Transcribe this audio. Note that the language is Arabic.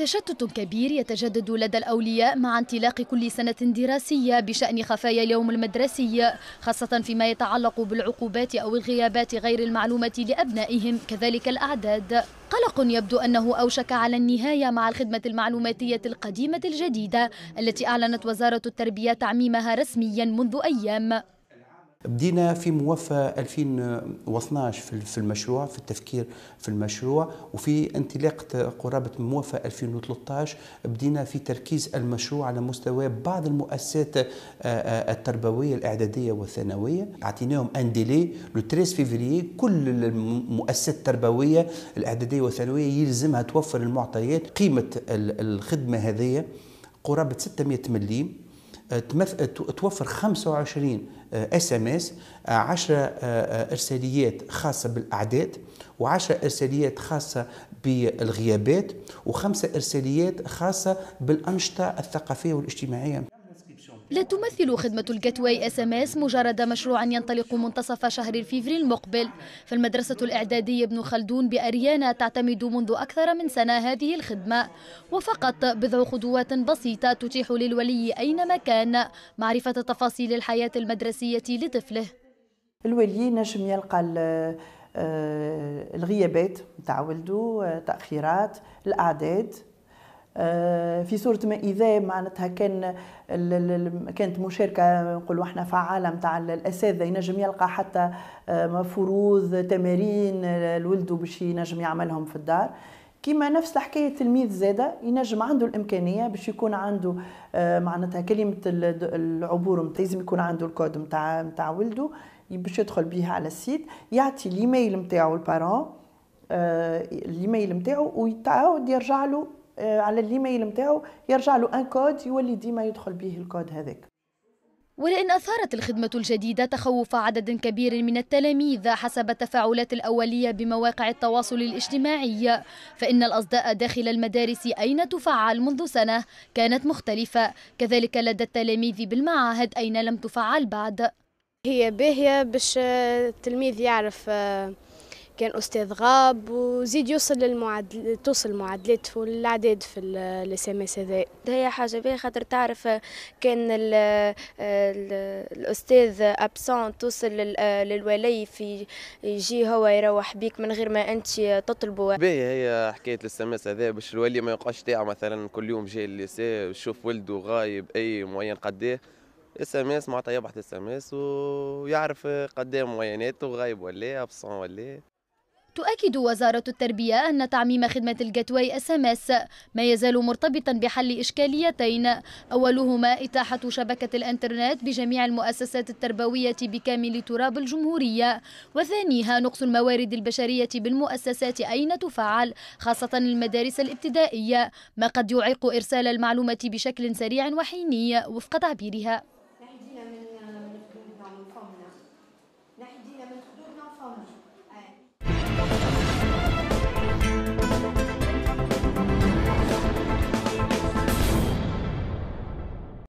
تشتت كبير يتجدد لدى الأولياء مع انطلاق كل سنة دراسية بشأن خفايا اليوم المدرسي خاصة فيما يتعلق بالعقوبات أو الغيابات غير المعلومة لأبنائهم كذلك الأعداد قلق يبدو أنه أوشك على النهاية مع الخدمة المعلوماتية القديمة الجديدة التي أعلنت وزارة التربية تعميمها رسميا منذ أيام بدينا في موفى 2012 في المشروع في التفكير في المشروع وفي انطلاقة قرابة موفى 2013 بدينا في تركيز المشروع على مستوى بعض المؤسسات آه، آه، التربوية الإعدادية والثانوية أعطيناهم أن ديلي لو 13 فيفري كل المؤسسات التربوية الإعدادية والثانوية يلزمها توفر المعطيات قيمة الخدمة هذه قرابة 600 مليم توفر 25 اس ام اس 10 ارساليات خاصه بالاعداد و10 ارساليات خاصه بالغيابات وخمسه ارساليات خاصه بالانشطه الثقافيه والاجتماعيه لا تمثل خدمة الجتواي اس ام اس مجرد مشروع ينطلق منتصف شهر فيفري المقبل فالمدرسة الإعدادية ابن خلدون بأريانا تعتمد منذ أكثر من سنة هذه الخدمة وفقط بضع خطوات بسيطة تتيح للولي أينما كان معرفة تفاصيل الحياة المدرسية لطفله الولي نجم يلقى آه، الغيابات تاع ولده آه، تأخيرات الأعداد آه، في صورة ما إذا معناتها كان كانت مشاركة نقولوا احنا فعالة نتاع الأساتذة ينجم يلقى حتى آه، فروض تمارين لولده باش ينجم يعملهم في الدار كما نفس الحكاية التلميذ زادة ينجم عنده الإمكانية باش يكون عنده آه، معناتها كلمة العبور لازم يكون عنده الكود نتاع نتاع ولده باش يدخل بيها على السيت يعطي الإيميل نتاعو البارون الإيميل نتاعو ويتعاود يرجع له آه، على الايميل نتاعو يرجع له ان كود يولي ديما يدخل به الكود هذاك ولئن أثارت الخدمة الجديدة تخوف عدد كبير من التلاميذ حسب التفاعلات الأولية بمواقع التواصل الاجتماعي فإن الأصداء داخل المدارس أين تفعل منذ سنة كانت مختلفة كذلك لدى التلاميذ بالمعاهد أين لم تفعل بعد هي باهية باش آه، التلميذ يعرف آه، كان أستاذ غاب وزيد يوصل للمعدل توصل المعادلات والأعداد في الاس ام اس هذا هي حاجة باهي خاطر تعرف آه، كان الـ آه، الـ الأستاذ أبسون توصل آه، للولي في يجي هو يروح بيك من غير ما أنت تطلبه باهي هي حكاية الاس ام اس هذا باش الولي ما يقعش تاعه مثلا كل يوم جاي الليسي يشوف ولده غايب أي معين قديه اس ام اس معناتها يبعث اس ام اس ويعرف قدام إيه معينات وغايب ولا ابسون إيه، ولا إيه. تؤكد وزارة التربية أن تعميم خدمة الجاتواي اس ام اس ما يزال مرتبطا بحل إشكاليتين أولهما إتاحة شبكة الإنترنت بجميع المؤسسات التربوية بكامل تراب الجمهورية وثانيها نقص الموارد البشرية بالمؤسسات أين تفعل خاصة المدارس الابتدائية ما قد يعيق إرسال المعلومة بشكل سريع وحيني وفق تعبيرها نحن من نحن من خدودنا